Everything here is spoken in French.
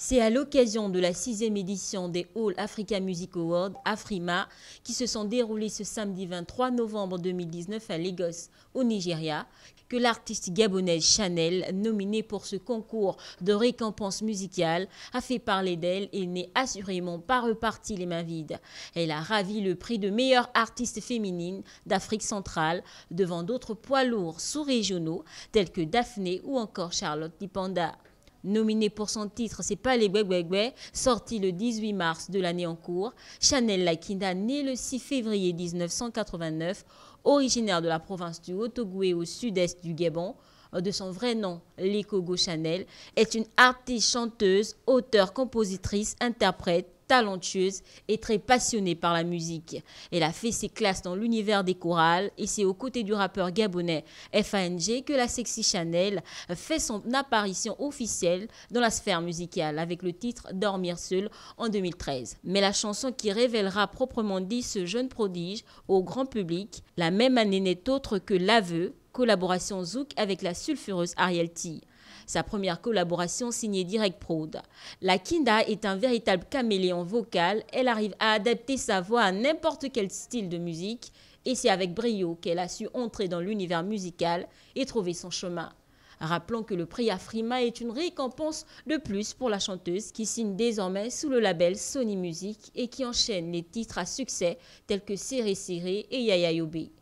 C'est à l'occasion de la sixième édition des All Africa Music Awards, AFRIMA, qui se sont déroulés ce samedi 23 novembre 2019 à Lagos, au Nigeria, que l'artiste gabonaise Chanel, nominée pour ce concours de récompense musicale, a fait parler d'elle et n'est assurément pas repartie les mains vides. Elle a ravi le prix de meilleure artiste féminine d'Afrique centrale devant d'autres poids lourds sous-régionaux tels que Daphné ou encore Charlotte Dipanda. Nominée pour son titre C'est pas les Gwegwegwe, sorti le 18 mars de l'année en cours, Chanel Lakinda, née le 6 février 1989, originaire de la province du haut au sud-est du Gabon, de son vrai nom, Lekogo Chanel, est une artiste chanteuse, auteure, compositrice, interprète, talentueuse et très passionnée par la musique. Elle a fait ses classes dans l'univers des chorales et c'est aux côtés du rappeur gabonais FANG que la sexy Chanel fait son apparition officielle dans la sphère musicale avec le titre Dormir seul en 2013. Mais la chanson qui révélera proprement dit ce jeune prodige au grand public la même année n'est autre que L'aveu collaboration Zouk avec la sulfureuse Ariel T. Sa première collaboration signée Direct Prod. La Kinda est un véritable caméléon vocal. Elle arrive à adapter sa voix à n'importe quel style de musique. Et c'est avec brio qu'elle a su entrer dans l'univers musical et trouver son chemin. Rappelons que le prix Afrima est une récompense de plus pour la chanteuse qui signe désormais sous le label Sony Music et qui enchaîne les titres à succès tels que Serré Serré et Yaya Yobé.